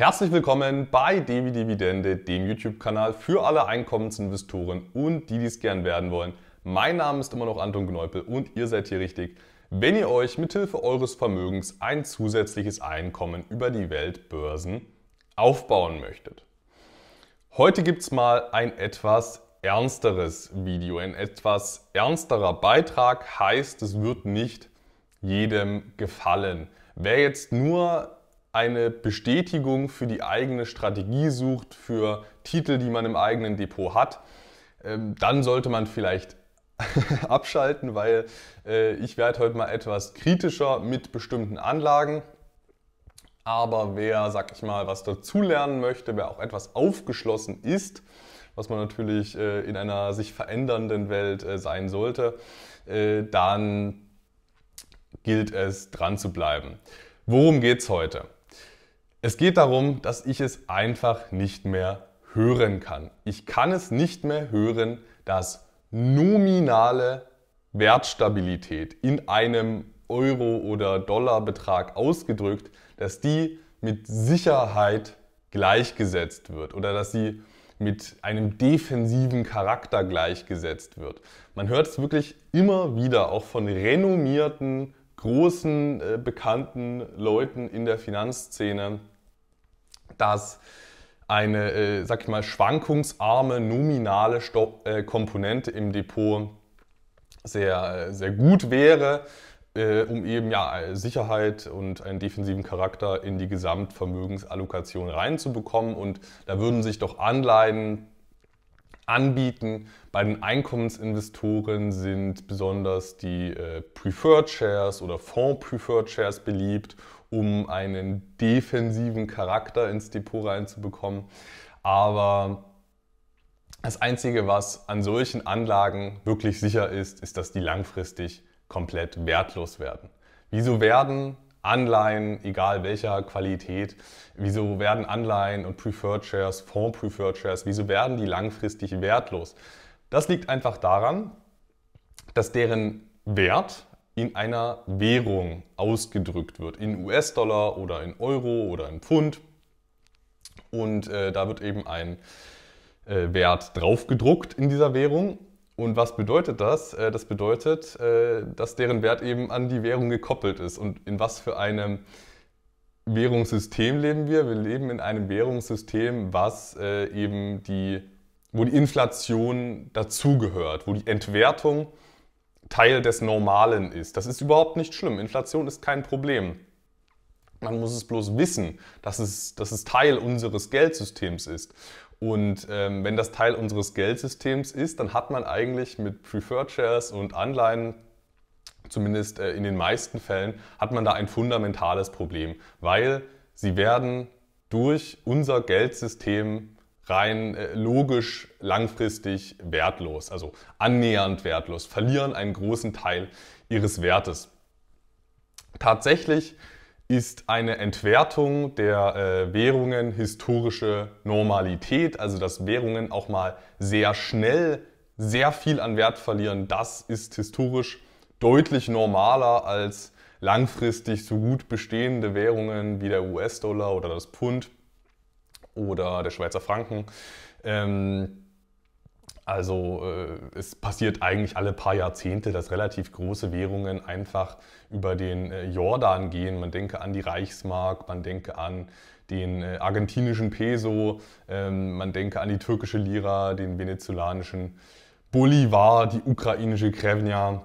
Herzlich willkommen bei Devi Dividende, dem YouTube-Kanal für alle Einkommensinvestoren und die, die es gern werden wollen. Mein Name ist immer noch Anton Gneupel und ihr seid hier richtig, wenn ihr euch mithilfe eures Vermögens ein zusätzliches Einkommen über die Weltbörsen aufbauen möchtet. Heute gibt es mal ein etwas ernsteres Video, ein etwas ernsterer Beitrag heißt, es wird nicht jedem gefallen. Wer jetzt nur eine Bestätigung für die eigene Strategie sucht, für Titel, die man im eigenen Depot hat, ähm, dann sollte man vielleicht abschalten, weil äh, ich werde heute mal etwas kritischer mit bestimmten Anlagen. Aber wer, sag ich mal, was dazulernen möchte, wer auch etwas aufgeschlossen ist, was man natürlich äh, in einer sich verändernden Welt äh, sein sollte, dann gilt es dran zu bleiben. Worum geht es heute? Es geht darum, dass ich es einfach nicht mehr hören kann. Ich kann es nicht mehr hören, dass nominale Wertstabilität in einem Euro- oder Dollarbetrag ausgedrückt, dass die mit Sicherheit gleichgesetzt wird oder dass sie mit einem defensiven Charakter gleichgesetzt wird. Man hört es wirklich immer wieder, auch von renommierten, großen, äh, bekannten Leuten in der Finanzszene, dass eine, äh, sag ich mal, schwankungsarme nominale Sto äh, Komponente im Depot sehr, sehr gut wäre, äh, um eben ja, Sicherheit und einen defensiven Charakter in die Gesamtvermögensallokation reinzubekommen. Und da würden sich doch Anleihen anbieten. Bei den Einkommensinvestoren sind besonders die äh, Preferred Shares oder Fonds Preferred Shares beliebt um einen defensiven Charakter ins Depot reinzubekommen. Aber das Einzige, was an solchen Anlagen wirklich sicher ist, ist, dass die langfristig komplett wertlos werden. Wieso werden Anleihen, egal welcher Qualität, wieso werden Anleihen und Preferred Shares, Fonds Preferred Shares, wieso werden die langfristig wertlos? Das liegt einfach daran, dass deren Wert in einer Währung ausgedrückt wird, in US-Dollar oder in Euro oder in Pfund. Und äh, da wird eben ein äh, Wert draufgedruckt in dieser Währung. Und was bedeutet das? Äh, das bedeutet, äh, dass deren Wert eben an die Währung gekoppelt ist. Und in was für einem Währungssystem leben wir? Wir leben in einem Währungssystem, was äh, eben die, wo die Inflation dazugehört, wo die Entwertung äh, Teil des Normalen ist. Das ist überhaupt nicht schlimm. Inflation ist kein Problem. Man muss es bloß wissen, dass es, dass es Teil unseres Geldsystems ist. Und ähm, wenn das Teil unseres Geldsystems ist, dann hat man eigentlich mit Preferred Shares und Anleihen, zumindest äh, in den meisten Fällen, hat man da ein fundamentales Problem, weil sie werden durch unser Geldsystem rein äh, logisch langfristig wertlos, also annähernd wertlos, verlieren einen großen Teil ihres Wertes. Tatsächlich ist eine Entwertung der äh, Währungen historische Normalität, also dass Währungen auch mal sehr schnell sehr viel an Wert verlieren, das ist historisch deutlich normaler als langfristig so gut bestehende Währungen wie der US-Dollar oder das Pfund oder der Schweizer Franken. Ähm, also äh, es passiert eigentlich alle paar Jahrzehnte, dass relativ große Währungen einfach über den äh, Jordan gehen. Man denke an die Reichsmark, man denke an den äh, argentinischen Peso, ähm, man denke an die türkische Lira, den venezolanischen Bolivar, die ukrainische Krevnia.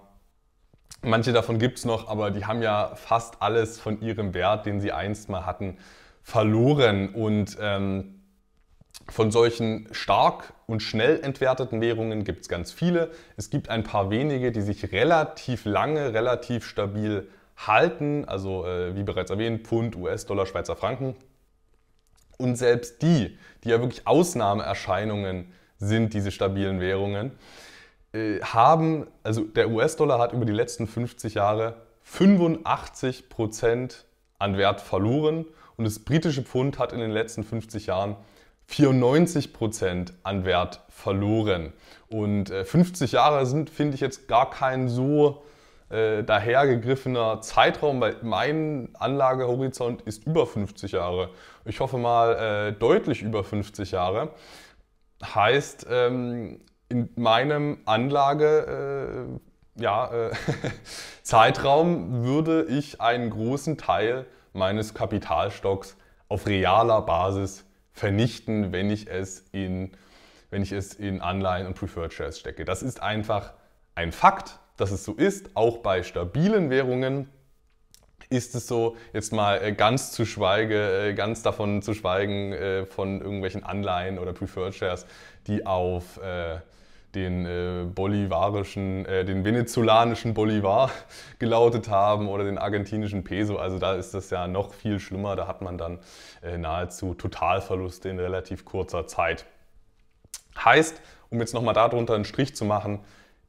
Manche davon gibt es noch, aber die haben ja fast alles von ihrem Wert, den sie einst mal hatten, verloren und ähm, von solchen stark und schnell entwerteten Währungen gibt es ganz viele. Es gibt ein paar wenige, die sich relativ lange, relativ stabil halten, also äh, wie bereits erwähnt, Pfund, US-Dollar, Schweizer Franken. Und selbst die, die ja wirklich Ausnahmeerscheinungen sind, diese stabilen Währungen, äh, haben, also der US-Dollar hat über die letzten 50 Jahre 85 an Wert verloren und das britische Pfund hat in den letzten 50 Jahren 94 an Wert verloren. Und 50 äh, Jahre sind, finde ich, jetzt gar kein so äh, dahergegriffener Zeitraum, weil mein Anlagehorizont ist über 50 Jahre. Ich hoffe mal äh, deutlich über 50 Jahre. Heißt, ähm, in meinem Anlagezeitraum äh, ja, äh, Zeitraum würde ich einen großen Teil meines Kapitalstocks auf realer Basis vernichten, wenn ich es in, wenn ich es in Anleihen und Preferred Shares stecke. Das ist einfach ein Fakt, dass es so ist. Auch bei stabilen Währungen ist es so, jetzt mal äh, ganz zu schweige, äh, ganz davon zu schweigen äh, von irgendwelchen Anleihen oder Preferred Shares, die auf den äh, bolivarischen, äh, den venezolanischen Bolivar gelautet haben oder den argentinischen Peso. Also da ist das ja noch viel schlimmer. Da hat man dann äh, nahezu Totalverluste in relativ kurzer Zeit. Heißt, um jetzt nochmal darunter einen Strich zu machen,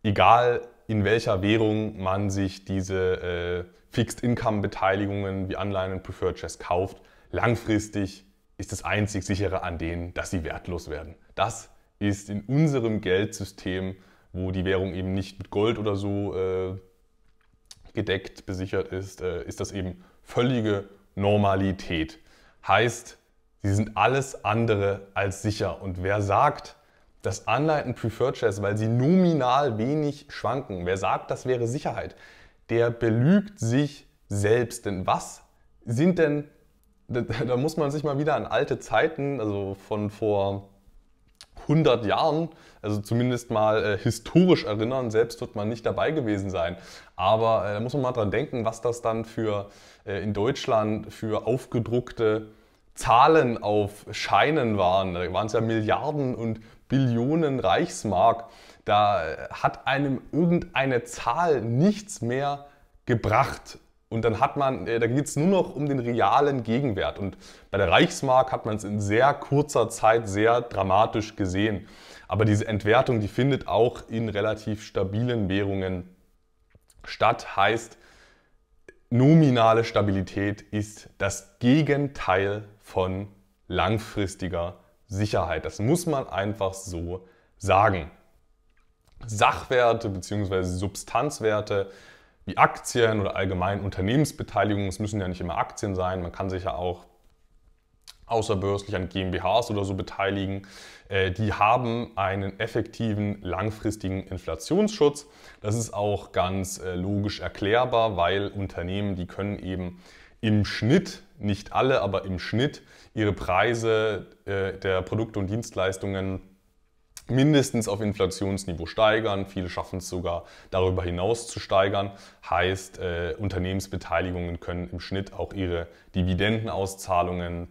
egal in welcher Währung man sich diese äh, Fixed Income Beteiligungen wie Anleihen und Preferred Shares kauft, langfristig ist das einzig sichere an denen, dass sie wertlos werden. Das ist in unserem Geldsystem, wo die Währung eben nicht mit Gold oder so äh, gedeckt, besichert ist, äh, ist das eben völlige Normalität. Heißt, sie sind alles andere als sicher. Und wer sagt, dass Anleihen Preferred Shares, weil sie nominal wenig schwanken, wer sagt, das wäre Sicherheit, der belügt sich selbst. Denn was sind denn, da, da muss man sich mal wieder an alte Zeiten, also von vor 100 Jahren, also zumindest mal äh, historisch erinnern. Selbst wird man nicht dabei gewesen sein. Aber äh, da muss man mal dran denken, was das dann für äh, in Deutschland für aufgedruckte Zahlen auf Scheinen waren. Da waren es ja Milliarden und Billionen Reichsmark. Da äh, hat einem irgendeine Zahl nichts mehr gebracht. Und dann hat man, äh, da geht es nur noch um den realen Gegenwert. Und bei der Reichsmark hat man es in sehr kurzer Zeit sehr dramatisch gesehen. Aber diese Entwertung, die findet auch in relativ stabilen Währungen statt. Heißt, nominale Stabilität ist das Gegenteil von langfristiger Sicherheit. Das muss man einfach so sagen. Sachwerte bzw. Substanzwerte wie Aktien oder allgemein Unternehmensbeteiligungen. Es müssen ja nicht immer Aktien sein. Man kann sich ja auch außerbörslich an GmbHs oder so beteiligen. Äh, die haben einen effektiven langfristigen Inflationsschutz. Das ist auch ganz äh, logisch erklärbar, weil Unternehmen, die können eben im Schnitt, nicht alle, aber im Schnitt ihre Preise äh, der Produkte und Dienstleistungen mindestens auf Inflationsniveau steigern. Viele schaffen es sogar darüber hinaus zu steigern. Heißt, äh, Unternehmensbeteiligungen können im Schnitt auch ihre Dividendenauszahlungen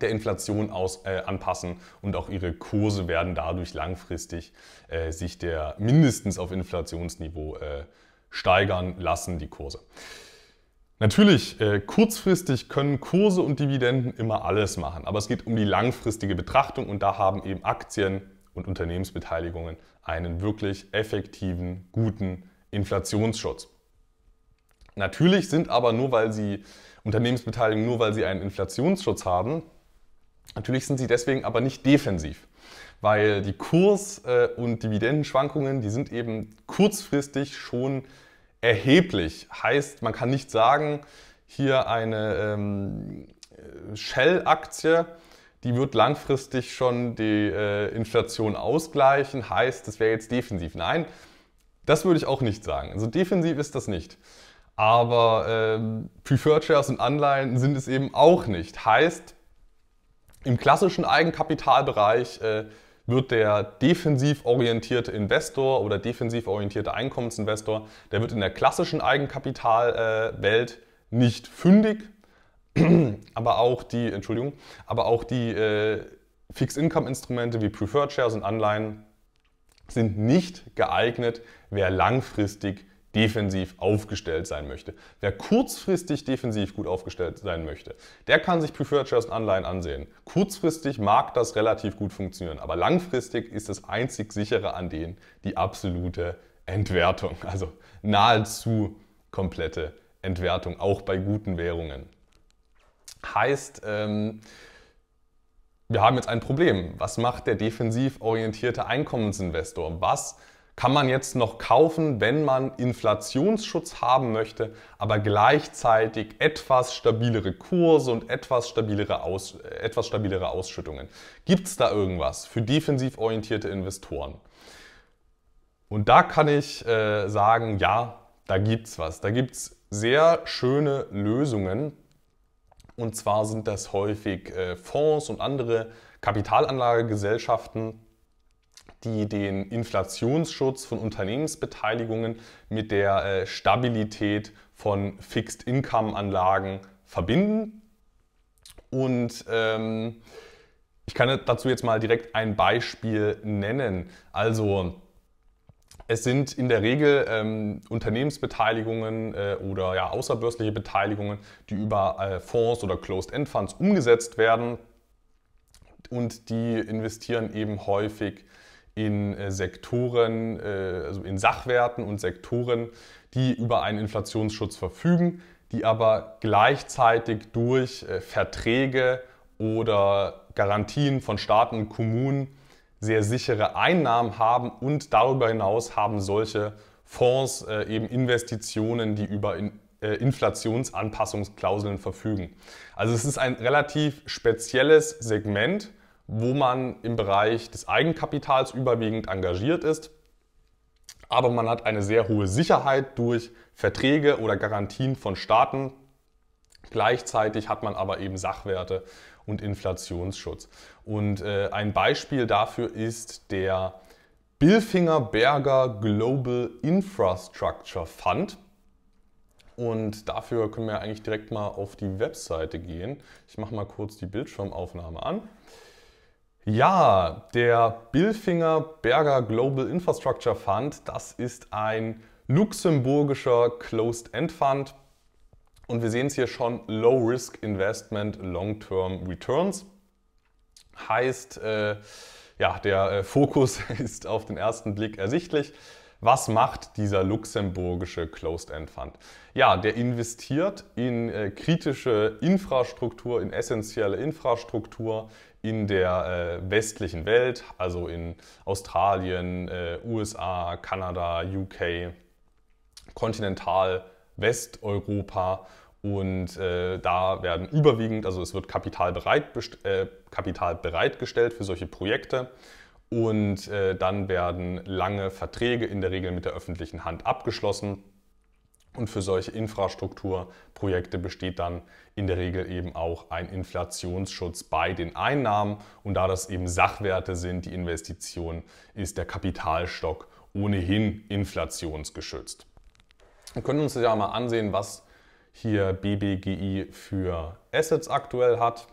der Inflation aus, äh, anpassen und auch ihre Kurse werden dadurch langfristig äh, sich der mindestens auf Inflationsniveau äh, steigern lassen, die Kurse. Natürlich, äh, kurzfristig können Kurse und Dividenden immer alles machen, aber es geht um die langfristige Betrachtung und da haben eben Aktien und Unternehmensbeteiligungen einen wirklich effektiven, guten Inflationsschutz. Natürlich sind aber nur weil sie Unternehmensbeteiligungen, nur weil sie einen Inflationsschutz haben, natürlich sind sie deswegen aber nicht defensiv, weil die Kurs- äh, und Dividendenschwankungen, die sind eben kurzfristig schon erheblich. Heißt, man kann nicht sagen, hier eine ähm, äh, Shell-Aktie, die wird langfristig schon die äh, Inflation ausgleichen, heißt, das wäre jetzt defensiv. Nein, das würde ich auch nicht sagen. Also defensiv ist das nicht. Aber äh, Preferred Shares und Anleihen sind es eben auch nicht. Heißt, im klassischen Eigenkapitalbereich äh, wird der defensiv orientierte Investor oder defensiv orientierte Einkommensinvestor, der wird in der klassischen Eigenkapitalwelt äh, nicht fündig, aber auch die, Entschuldigung, aber auch die äh, Fixed-Income-Instrumente wie Preferred Shares und Anleihen sind nicht geeignet, wer langfristig defensiv aufgestellt sein möchte. Wer kurzfristig defensiv gut aufgestellt sein möchte, der kann sich Preferred Shares und Anleihen ansehen. Kurzfristig mag das relativ gut funktionieren, aber langfristig ist das einzig sichere an denen die absolute Entwertung, also nahezu komplette Entwertung, auch bei guten Währungen. Heißt, ähm, wir haben jetzt ein Problem. Was macht der defensiv orientierte Einkommensinvestor? Was kann man jetzt noch kaufen, wenn man Inflationsschutz haben möchte, aber gleichzeitig etwas stabilere Kurse und etwas stabilere, Aus, äh, etwas stabilere Ausschüttungen? Gibt es da irgendwas für defensiv orientierte Investoren? Und da kann ich äh, sagen, ja, da gibt es was. Da gibt es sehr schöne Lösungen, und zwar sind das häufig äh, Fonds und andere Kapitalanlagegesellschaften, die den Inflationsschutz von Unternehmensbeteiligungen mit der äh, Stabilität von Fixed-Income-Anlagen verbinden. Und ähm, ich kann dazu jetzt mal direkt ein Beispiel nennen. Also es sind in der Regel ähm, Unternehmensbeteiligungen äh, oder ja, außerbörsliche Beteiligungen, die über äh, Fonds oder Closed-End-Funds umgesetzt werden und die investieren eben häufig in äh, Sektoren, äh, also in Sachwerten und Sektoren, die über einen Inflationsschutz verfügen, die aber gleichzeitig durch äh, Verträge oder Garantien von Staaten und Kommunen sehr sichere Einnahmen haben und darüber hinaus haben solche Fonds äh, eben Investitionen, die über in, äh, Inflationsanpassungsklauseln verfügen. Also es ist ein relativ spezielles Segment, wo man im Bereich des Eigenkapitals überwiegend engagiert ist, aber man hat eine sehr hohe Sicherheit durch Verträge oder Garantien von Staaten. Gleichzeitig hat man aber eben Sachwerte und Inflationsschutz. Und äh, ein Beispiel dafür ist der Billfinger Berger Global Infrastructure Fund. Und dafür können wir eigentlich direkt mal auf die Webseite gehen. Ich mache mal kurz die Bildschirmaufnahme an. Ja, der Billfinger Berger Global Infrastructure Fund, das ist ein luxemburgischer Closed-End Fund. Und wir sehen es hier schon, Low-Risk Investment, Long-Term Returns. Heißt, äh, ja, der äh, Fokus ist auf den ersten Blick ersichtlich. Was macht dieser luxemburgische Closed-End Fund? Ja, der investiert in äh, kritische Infrastruktur, in essentielle Infrastruktur in der äh, westlichen Welt, also in Australien, äh, USA, Kanada, UK, Kontinental, Westeuropa. Und äh, da werden überwiegend, also es wird Kapital bereit, äh, Kapital bereitgestellt für solche Projekte. Und äh, dann werden lange Verträge in der Regel mit der öffentlichen Hand abgeschlossen. Und für solche Infrastrukturprojekte besteht dann in der Regel eben auch ein Inflationsschutz bei den Einnahmen. Und da das eben Sachwerte sind, die Investition, ist der Kapitalstock ohnehin inflationsgeschützt. Wir können uns ja mal ansehen, was hier BBGI für Assets aktuell hat.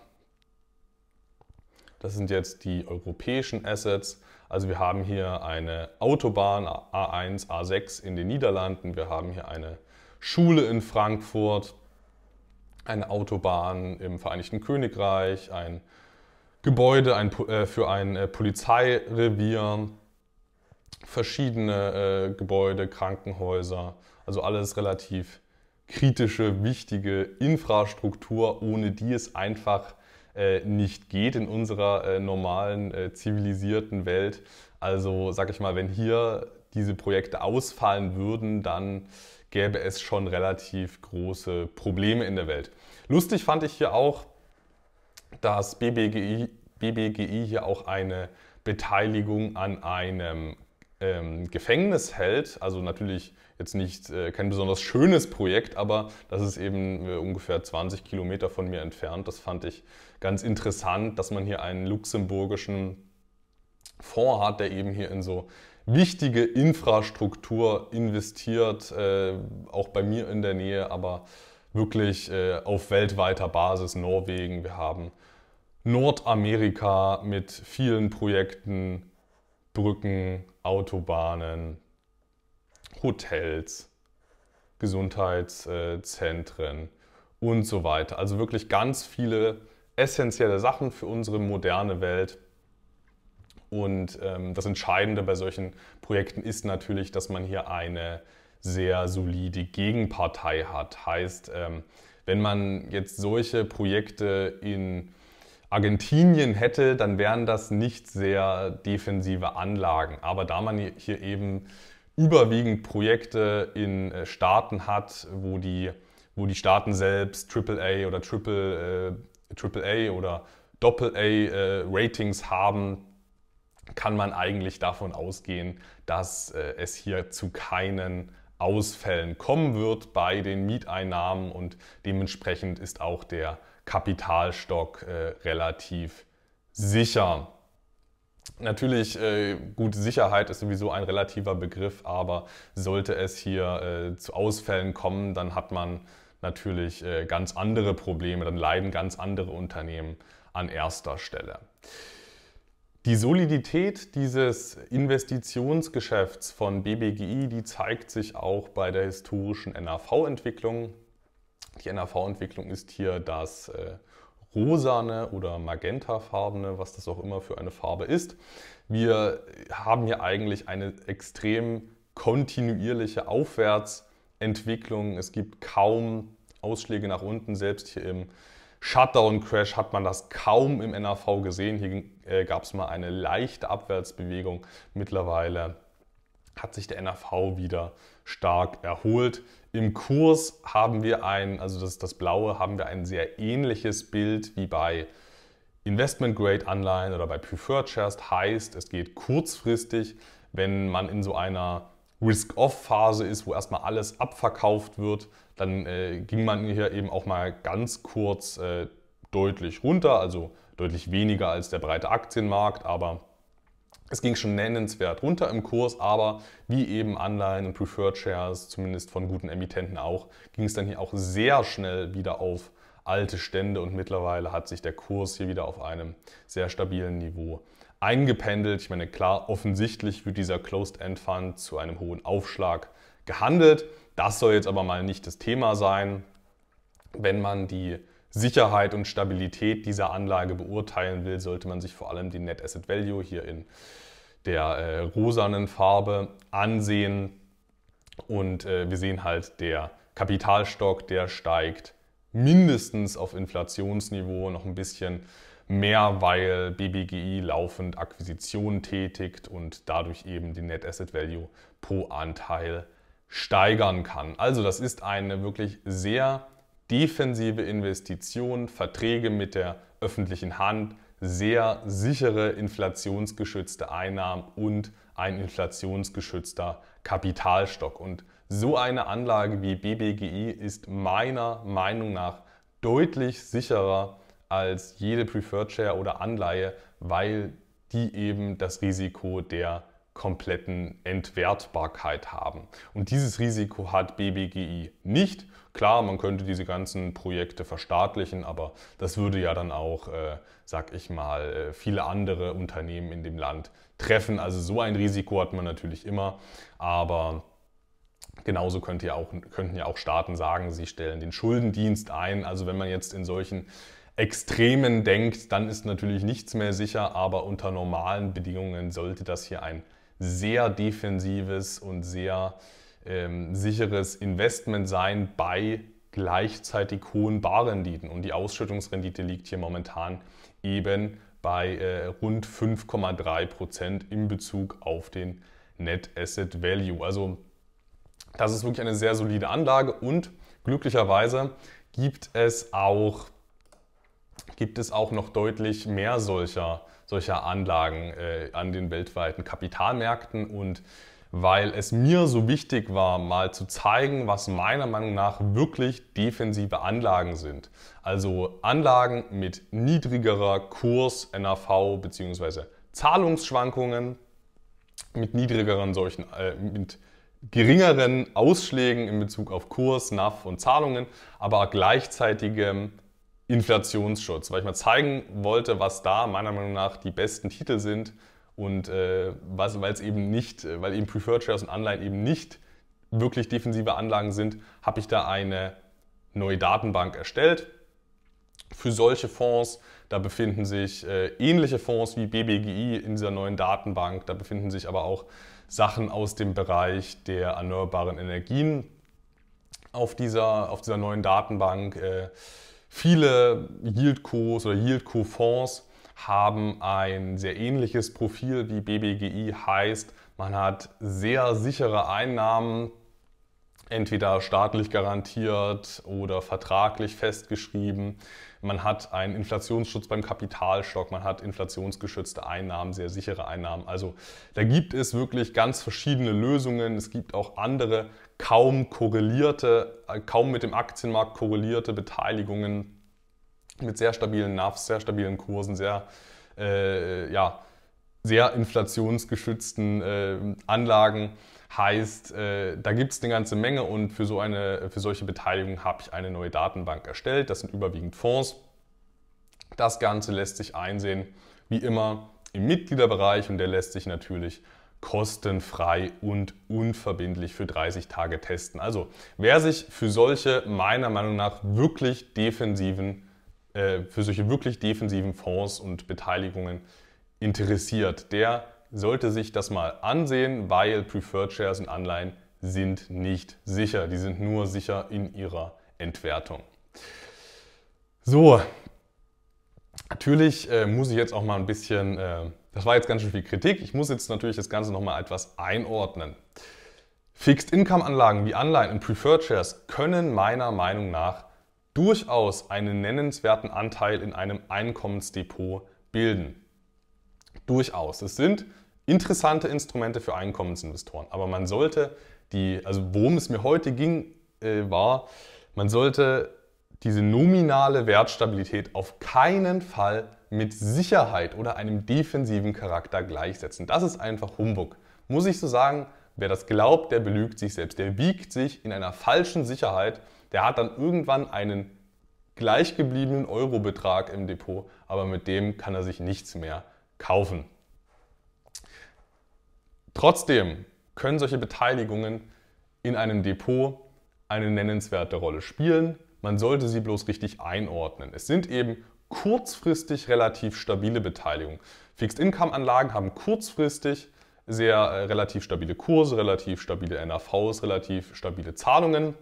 Das sind jetzt die europäischen Assets. Also wir haben hier eine Autobahn A1, A6 in den Niederlanden. Wir haben hier eine Schule in Frankfurt, eine Autobahn im Vereinigten Königreich, ein Gebäude ein, äh, für ein äh, Polizeirevier, verschiedene äh, Gebäude, Krankenhäuser, also alles relativ kritische, wichtige Infrastruktur, ohne die es einfach äh, nicht geht in unserer äh, normalen, äh, zivilisierten Welt. Also sag ich mal, wenn hier diese Projekte ausfallen würden, dann gäbe es schon relativ große Probleme in der Welt. Lustig fand ich hier auch, dass BBGI, BBGI hier auch eine Beteiligung an einem ähm, Gefängnis hält. Also natürlich jetzt nicht äh, kein besonders schönes Projekt, aber das ist eben äh, ungefähr 20 Kilometer von mir entfernt. Das fand ich ganz interessant, dass man hier einen luxemburgischen Fonds hat, der eben hier in so wichtige Infrastruktur investiert, äh, auch bei mir in der Nähe, aber wirklich äh, auf weltweiter Basis Norwegen. Wir haben Nordamerika mit vielen Projekten, Brücken, Autobahnen, Hotels, Gesundheitszentren und so weiter. Also wirklich ganz viele essentielle Sachen für unsere moderne Welt. Und ähm, das Entscheidende bei solchen Projekten ist natürlich, dass man hier eine sehr solide Gegenpartei hat. Heißt, ähm, wenn man jetzt solche Projekte in Argentinien hätte, dann wären das nicht sehr defensive Anlagen. Aber da man hier eben überwiegend Projekte in äh, Staaten hat, wo die, wo die Staaten selbst AAA oder Triple, äh, AAA oder doppel äh, ratings äh, haben, kann man eigentlich davon ausgehen, dass äh, es hier zu keinen Ausfällen kommen wird bei den Mieteinnahmen und dementsprechend ist auch der Kapitalstock äh, relativ sicher. Natürlich, äh, gut, Sicherheit ist sowieso ein relativer Begriff, aber sollte es hier äh, zu Ausfällen kommen, dann hat man natürlich äh, ganz andere Probleme, dann leiden ganz andere Unternehmen an erster Stelle. Die Solidität dieses Investitionsgeschäfts von BBGI, die zeigt sich auch bei der historischen NAV-Entwicklung. Die NAV-Entwicklung ist hier das äh, rosane oder magentafarbene, was das auch immer für eine Farbe ist. Wir haben hier eigentlich eine extrem kontinuierliche Aufwärtsentwicklung. Es gibt kaum Ausschläge nach unten, selbst hier im Shutdown-Crash hat man das kaum im NAV gesehen. Hier äh, gab es mal eine leichte Abwärtsbewegung. Mittlerweile hat sich der NAV wieder stark erholt. Im Kurs haben wir ein, also das, das Blaue, haben wir ein sehr ähnliches Bild wie bei Investment-Grade-Anleihen oder bei Preferred Shares. Heißt, es geht kurzfristig, wenn man in so einer Risk-Off-Phase ist, wo erstmal alles abverkauft wird, dann äh, ging man hier eben auch mal ganz kurz äh, deutlich runter, also deutlich weniger als der breite Aktienmarkt, aber es ging schon nennenswert runter im Kurs, aber wie eben Anleihen und Preferred Shares, zumindest von guten Emittenten auch, ging es dann hier auch sehr schnell wieder auf alte Stände und mittlerweile hat sich der Kurs hier wieder auf einem sehr stabilen Niveau eingependelt. Ich meine, klar, offensichtlich wird dieser Closed-End-Fund zu einem hohen Aufschlag gehandelt. Das soll jetzt aber mal nicht das Thema sein, wenn man die Sicherheit und Stabilität dieser Anlage beurteilen will, sollte man sich vor allem den Net Asset Value hier in der äh, rosanen Farbe ansehen. Und äh, wir sehen halt, der Kapitalstock, der steigt mindestens auf Inflationsniveau noch ein bisschen mehr, weil BBGI laufend Akquisitionen tätigt und dadurch eben die Net Asset Value pro Anteil steigern kann. Also das ist eine wirklich sehr defensive Investition, Verträge mit der öffentlichen Hand, sehr sichere inflationsgeschützte Einnahmen und ein inflationsgeschützter Kapitalstock. Und so eine Anlage wie BBGI ist meiner Meinung nach deutlich sicherer als jede Preferred Share oder Anleihe, weil die eben das Risiko der kompletten Entwertbarkeit haben. Und dieses Risiko hat BBGI nicht Klar, man könnte diese ganzen Projekte verstaatlichen, aber das würde ja dann auch, äh, sag ich mal, äh, viele andere Unternehmen in dem Land treffen. Also so ein Risiko hat man natürlich immer, aber Genauso könnt ihr auch, könnten ja auch Staaten sagen, sie stellen den Schuldendienst ein. Also wenn man jetzt in solchen Extremen denkt, dann ist natürlich nichts mehr sicher, aber unter normalen Bedingungen sollte das hier ein sehr defensives und sehr ähm, sicheres Investment sein bei gleichzeitig hohen Barrenditen. Und die Ausschüttungsrendite liegt hier momentan eben bei äh, rund 5,3 Prozent in Bezug auf den Net Asset Value. Also das ist wirklich eine sehr solide Anlage und glücklicherweise gibt es auch, gibt es auch noch deutlich mehr solcher, solcher Anlagen äh, an den weltweiten Kapitalmärkten und weil es mir so wichtig war, mal zu zeigen, was meiner Meinung nach wirklich defensive Anlagen sind. Also Anlagen mit niedrigerer Kurs NAV bzw. Zahlungsschwankungen, mit niedrigeren solchen, äh, mit geringeren Ausschlägen in Bezug auf Kurs, NAV und Zahlungen, aber gleichzeitigem Inflationsschutz, weil ich mal zeigen wollte, was da meiner Meinung nach die besten Titel sind, und äh, weil es eben nicht, äh, weil eben Preferred Shares und Anleihen eben nicht wirklich defensive Anlagen sind, habe ich da eine neue Datenbank erstellt für solche Fonds. Da befinden sich äh, ähnliche Fonds wie BBGI in dieser neuen Datenbank. Da befinden sich aber auch Sachen aus dem Bereich der erneuerbaren Energien auf dieser, auf dieser neuen Datenbank. Äh, viele yield oder Yield-Co-Fonds haben ein sehr ähnliches Profil wie BBGI, heißt, man hat sehr sichere Einnahmen, entweder staatlich garantiert oder vertraglich festgeschrieben. Man hat einen Inflationsschutz beim Kapitalstock, man hat inflationsgeschützte Einnahmen, sehr sichere Einnahmen. Also da gibt es wirklich ganz verschiedene Lösungen. Es gibt auch andere kaum korrelierte, äh, kaum mit dem Aktienmarkt korrelierte Beteiligungen mit sehr stabilen NAVs, sehr stabilen Kursen, sehr, äh, ja, sehr inflationsgeschützten äh, Anlagen. Heißt, äh, da gibt es eine ganze Menge und für, so eine, für solche Beteiligungen habe ich eine neue Datenbank erstellt. Das sind überwiegend Fonds. Das Ganze lässt sich einsehen, wie immer, im Mitgliederbereich und der lässt sich natürlich kostenfrei und unverbindlich für 30 Tage testen. Also wer sich für solche meiner Meinung nach wirklich defensiven äh, für solche wirklich defensiven Fonds und Beteiligungen interessiert, der sollte sich das mal ansehen, weil Preferred Shares und Anleihen sind nicht sicher. Die sind nur sicher in ihrer Entwertung. So, natürlich äh, muss ich jetzt auch mal ein bisschen, äh, das war jetzt ganz schön viel Kritik, ich muss jetzt natürlich das Ganze nochmal etwas einordnen. Fixed-Income-Anlagen wie Anleihen und Preferred Shares können meiner Meinung nach durchaus einen nennenswerten Anteil in einem Einkommensdepot bilden. Durchaus. Es sind interessante Instrumente für Einkommensinvestoren, aber man sollte die, also worum es mir heute ging, äh, war, man sollte diese nominale Wertstabilität auf keinen Fall mit Sicherheit oder einem defensiven Charakter gleichsetzen. Das ist einfach Humbug. Muss ich so sagen, wer das glaubt, der belügt sich selbst. Der wiegt sich in einer falschen Sicherheit der hat dann irgendwann einen gleichgebliebenen Eurobetrag im Depot, aber mit dem kann er sich nichts mehr kaufen. Trotzdem können solche Beteiligungen in einem Depot eine nennenswerte Rolle spielen. Man sollte sie bloß richtig einordnen. Es sind eben kurzfristig relativ stabile Beteiligungen. Fixed-Income-Anlagen haben kurzfristig sehr äh, relativ stabile Kurse, relativ stabile NAVs, relativ stabile Zahlungen.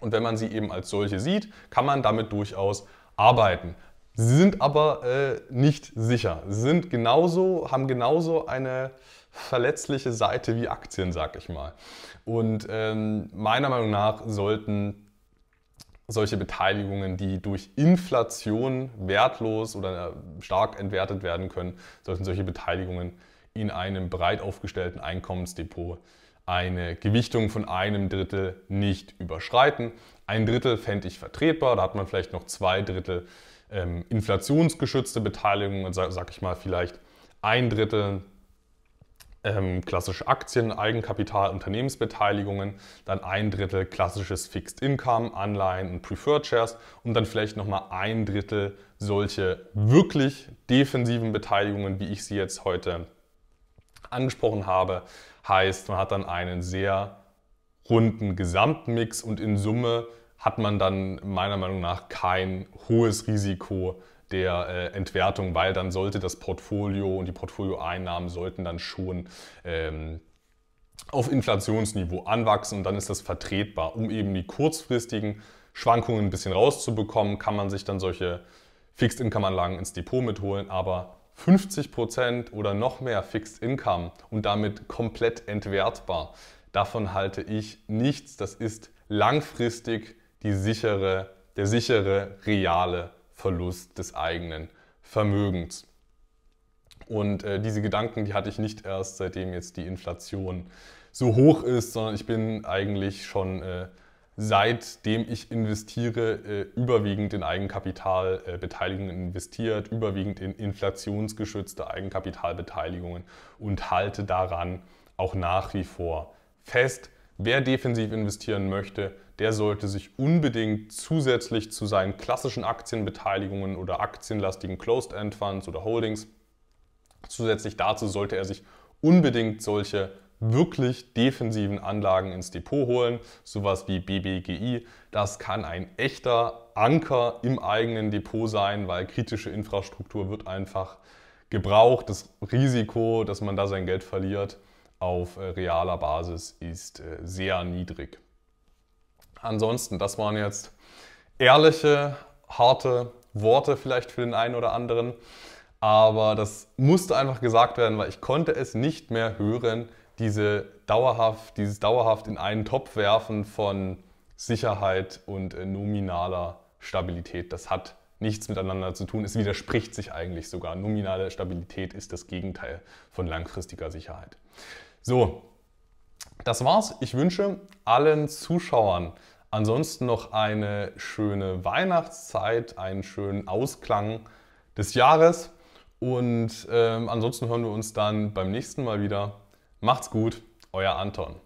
Und wenn man sie eben als solche sieht, kann man damit durchaus arbeiten. Sie sind aber äh, nicht sicher. Sie sind genauso, haben genauso eine verletzliche Seite wie Aktien, sag ich mal. Und ähm, meiner Meinung nach sollten solche Beteiligungen, die durch Inflation wertlos oder äh, stark entwertet werden können, sollten solche Beteiligungen in einem breit aufgestellten Einkommensdepot eine Gewichtung von einem Drittel nicht überschreiten. Ein Drittel fände ich vertretbar, da hat man vielleicht noch zwei Drittel ähm, inflationsgeschützte Beteiligung, sag, ich mal vielleicht ein Drittel ähm, klassische Aktien, Eigenkapital, Unternehmensbeteiligungen, dann ein Drittel klassisches Fixed Income, Anleihen und Preferred Shares und dann vielleicht nochmal ein Drittel solche wirklich defensiven Beteiligungen, wie ich sie jetzt heute angesprochen habe. Heißt, man hat dann einen sehr runden Gesamtmix und in Summe hat man dann meiner Meinung nach kein hohes Risiko der äh, Entwertung, weil dann sollte das Portfolio und die Portfolioeinnahmen sollten dann schon ähm, auf Inflationsniveau anwachsen und dann ist das vertretbar. Um eben die kurzfristigen Schwankungen ein bisschen rauszubekommen, kann man sich dann solche Fixed-Income-Anlagen ins Depot mitholen, aber 50% oder noch mehr Fixed Income und damit komplett entwertbar. Davon halte ich nichts. Das ist langfristig sichere, der sichere, reale Verlust des eigenen Vermögens. Und äh, diese Gedanken, die hatte ich nicht erst, seitdem jetzt die Inflation so hoch ist, sondern ich bin eigentlich schon äh, seitdem ich investiere, äh, überwiegend in Eigenkapitalbeteiligungen äh, investiert, überwiegend in inflationsgeschützte Eigenkapitalbeteiligungen und halte daran auch nach wie vor fest. Wer defensiv investieren möchte, der sollte sich unbedingt zusätzlich zu seinen klassischen Aktienbeteiligungen oder aktienlastigen Closed-End-Funds oder Holdings, zusätzlich dazu sollte er sich unbedingt solche wirklich defensiven Anlagen ins Depot holen, sowas wie BBGI. Das kann ein echter Anker im eigenen Depot sein, weil kritische Infrastruktur wird einfach gebraucht. Das Risiko, dass man da sein Geld verliert, auf äh, realer Basis ist äh, sehr niedrig. Ansonsten, das waren jetzt ehrliche, harte Worte vielleicht für den einen oder anderen. Aber das musste einfach gesagt werden, weil ich konnte es nicht mehr hören, diese dauerhaft, dieses dauerhaft in einen Topf werfen von Sicherheit und äh, nominaler Stabilität, das hat nichts miteinander zu tun. Es widerspricht sich eigentlich sogar. Nominale Stabilität ist das Gegenteil von langfristiger Sicherheit. So, das war's. Ich wünsche allen Zuschauern ansonsten noch eine schöne Weihnachtszeit, einen schönen Ausklang des Jahres. Und äh, ansonsten hören wir uns dann beim nächsten Mal wieder. Macht's gut, euer Anton.